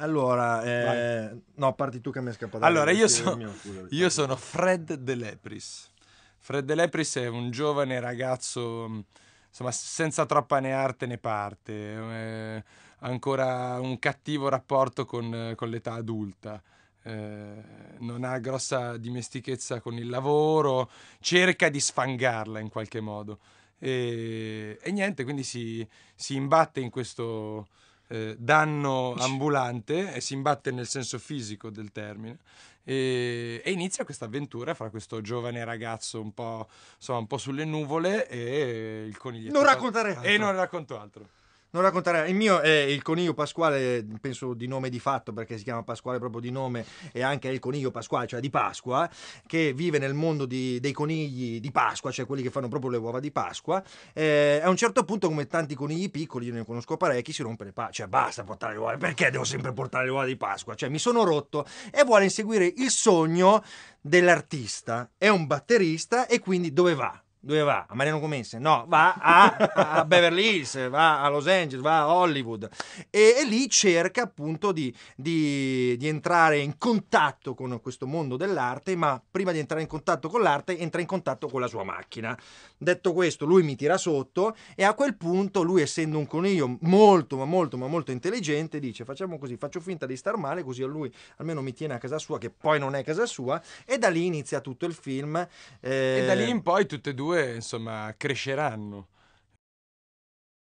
Allora, eh, no, parti tu che mi hai scappato. Allora, io, so, mio, scusa, io sono Fred De Lepris. Fred De Lepris è un giovane ragazzo, mm, insomma, senza troppa né arte né parte, eh, ancora un cattivo rapporto con, eh, con l'età adulta. Eh, non ha grossa dimestichezza con il lavoro, cerca di sfangarla in qualche modo. E, e niente, quindi si, si imbatte in questo, eh, danno ambulante e si imbatte nel senso fisico del termine. E, e inizia questa avventura fra questo giovane ragazzo un po', insomma, un po' sulle nuvole e il coniglietto. Non raccontare altro. E non racconto altro non raccontare. Il mio è il coniglio Pasquale, penso di nome di fatto, perché si chiama Pasquale proprio di nome, e anche il coniglio Pasquale, cioè di Pasqua, che vive nel mondo di, dei conigli di Pasqua, cioè quelli che fanno proprio le uova di Pasqua. Eh, a un certo punto, come tanti conigli piccoli, io ne conosco parecchi, si rompe le palle. Cioè, basta portare le uova, perché devo sempre portare le uova di Pasqua? Cioè, mi sono rotto e vuole inseguire il sogno dell'artista. È un batterista e quindi dove va? Dove va? A Mariano Comense? No, va a, a, Beverly Hills, va a Los Angeles, va a Hollywood e, e lì cerca appunto di, di, di, entrare in contatto con questo mondo dell'arte, ma prima di entrare in contatto con l'arte entra in contatto con la sua macchina. Detto questo, lui mi tira sotto e a quel punto lui essendo un coniglio molto ma molto ma molto intelligente dice facciamo così, faccio finta di star male così a lui almeno mi tiene a casa sua che poi non è casa sua e da lì inizia tutto il film. Eh... E da lì eh, in poi tutte e due due, insomma, cresceranno.